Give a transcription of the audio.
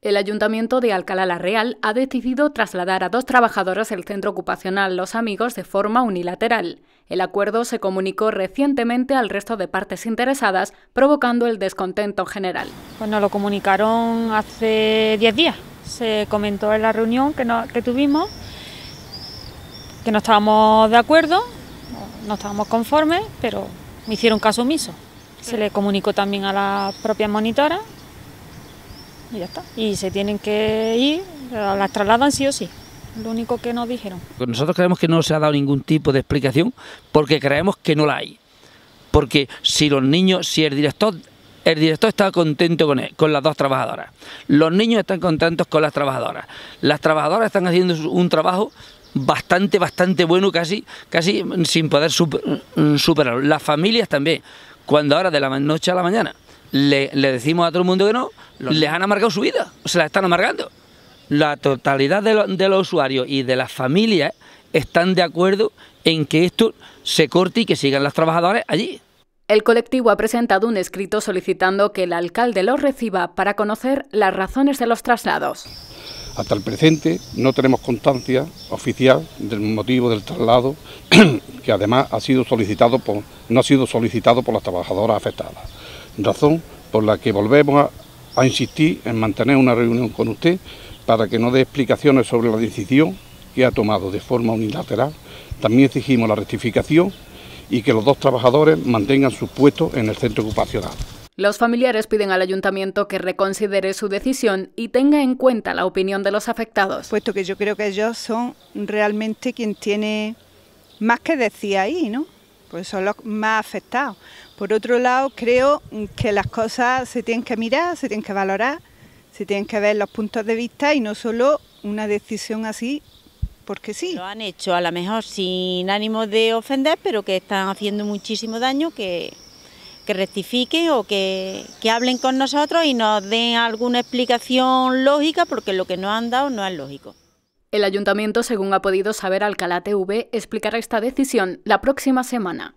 El Ayuntamiento de Alcalá la Real ha decidido trasladar a dos trabajadores el centro ocupacional Los Amigos de forma unilateral. El acuerdo se comunicó recientemente al resto de partes interesadas, provocando el descontento general. Pues nos lo comunicaron hace 10 días. Se comentó en la reunión que, no, que tuvimos que no estábamos de acuerdo, no estábamos conformes, pero me hicieron caso omiso. Se le comunicó también a la propia monitoras y ya está. Y se tienen que ir, las trasladan sí o sí. Lo único que nos dijeron. Nosotros creemos que no se ha dado ningún tipo de explicación porque creemos que no la hay. Porque si los niños, si el director el director está contento con, él, con las dos trabajadoras. Los niños están contentos con las trabajadoras. Las trabajadoras están haciendo un trabajo bastante, bastante bueno, casi, casi sin poder mm, superarlo. Las familias también, cuando ahora de la noche a la mañana le, decimos a todo el mundo que no, les han amargado su vida, se la están amargando. La totalidad de, los usuarios y de las familias están de acuerdo en que esto se corte y que sigan las trabajadoras allí. El colectivo ha presentado un escrito solicitando que el alcalde lo reciba para conocer las razones de los traslados. Hasta el presente no tenemos constancia oficial del motivo del traslado, que además no ha sido solicitado por las trabajadoras afectadas razón por la que volvemos a, insistir en mantener una reunión con usted para que nos dé explicaciones sobre la decisión que ha tomado de forma unilateral. También exigimos la rectificación y que los dos trabajadores mantengan sus puestos en el centro ocupacional. Los familiares piden al ayuntamiento que reconsidere su decisión y tenga en cuenta la opinión de los afectados. Puesto que yo creo que ellos son realmente quien tiene más que decir ahí, ¿no? Pues son los más afectados. Por otro lado, creo que las cosas se tienen que mirar, se tienen que valorar, se tienen que ver los puntos de vista y no solo una decisión así porque sí. Lo han hecho a lo mejor sin ánimo de ofender, pero que están haciendo muchísimo daño, que, que rectifiquen o que, que, hablen con nosotros y nos den alguna explicación lógica, porque lo que nos han dado no es lógico. El ayuntamiento, según ha podido saber Alcalá TV, explicará esta decisión la próxima semana.